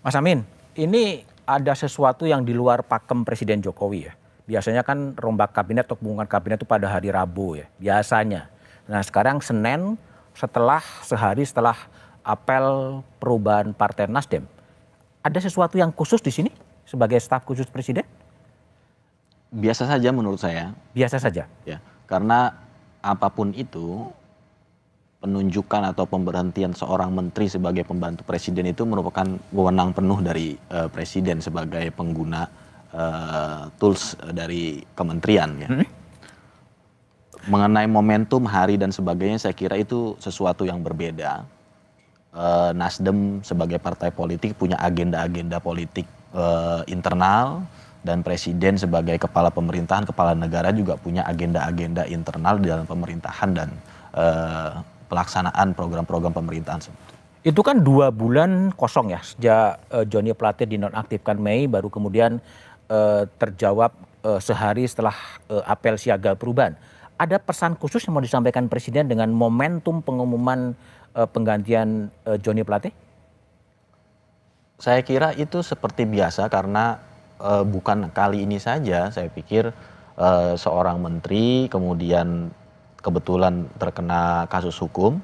Mas Amin, ini ada sesuatu yang di luar pakem Presiden Jokowi ya. Biasanya kan rombak kabinet atau pengumuman kabinet itu pada hari Rabu ya, biasanya. Nah sekarang Senin setelah sehari setelah apel perubahan Partai Nasdem, ada sesuatu yang khusus di sini sebagai staf khusus Presiden? Biasa saja menurut saya. Biasa saja? Ya, karena apapun itu penunjukan atau pemberhentian seorang menteri sebagai pembantu presiden itu merupakan wewenang penuh dari uh, presiden sebagai pengguna uh, tools eh, dari kementerian ya. Hmm? Mengenai momentum hari dan sebagainya saya kira itu sesuatu yang berbeda. Uh, Nasdem sebagai partai politik punya agenda-agenda politik uh, internal dan presiden sebagai kepala pemerintahan, kepala negara juga punya agenda-agenda internal di dalam pemerintahan dan uh, pelaksanaan program-program pemerintahan Itu kan dua bulan kosong ya sejak uh, Johnny Plate dinonaktifkan Mei baru kemudian uh, terjawab uh, sehari setelah uh, apel siaga perubahan. Ada pesan khusus yang mau disampaikan Presiden dengan momentum pengumuman uh, penggantian uh, Johnny Plate? Saya kira itu seperti biasa karena uh, bukan kali ini saja saya pikir uh, seorang menteri kemudian kebetulan terkena kasus hukum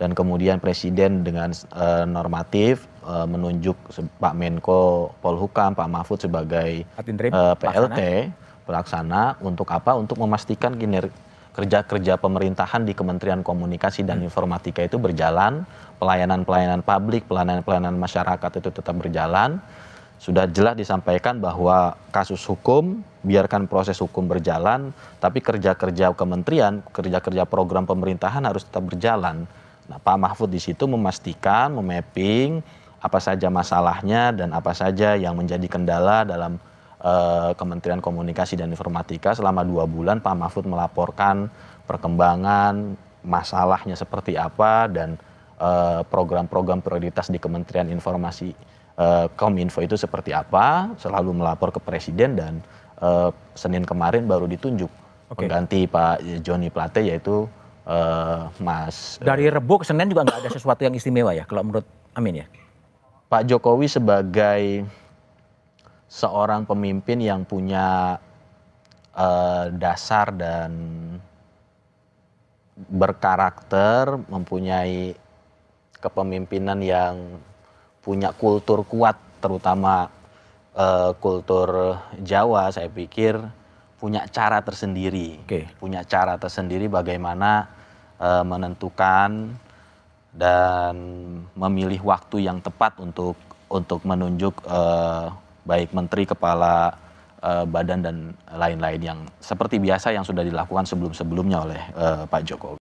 dan kemudian presiden dengan e, normatif e, menunjuk Pak Menko Polhukam, Pak Mahfud sebagai e, eh, PLT pelaksana. pelaksana untuk apa? Untuk memastikan kerja-kerja pemerintahan di Kementerian Komunikasi dan hmm. Informatika itu berjalan, pelayanan-pelayanan publik, pelayanan-pelayanan masyarakat itu tetap berjalan sudah jelas disampaikan bahwa kasus hukum biarkan proses hukum berjalan tapi kerja-kerja kementerian kerja-kerja program pemerintahan harus tetap berjalan nah Pak Mahfud di situ memastikan memapping apa saja masalahnya dan apa saja yang menjadi kendala dalam uh, Kementerian Komunikasi dan Informatika selama dua bulan Pak Mahfud melaporkan perkembangan masalahnya seperti apa dan eh, program-program uh, prioritas di Kementerian Informasi Eh, Kominfo itu seperti apa, selalu melapor ke presiden dan eh, Senin kemarin baru ditunjuk okay. pengganti Pak Joni Plate yaitu eh, Mas Dari Rebo ke Senin juga nggak ada sesuatu yang istimewa ya kalau menurut Amin ya. Pak Jokowi sebagai seorang pemimpin yang punya dasar dan berkarakter, mempunyai kepemimpinan yang punya kultur kuat terutama eh, kultur Jawa saya pikir punya cara tersendiri, okay. punya cara tersendiri bagaimana uh, menentukan dan memilih waktu yang tepat untuk untuk menunjuk uh, baik menteri, kepala badan dan lain-lain yang seperti biasa yang sudah dilakukan sebelum-sebelumnya oleh Pak Jokowi.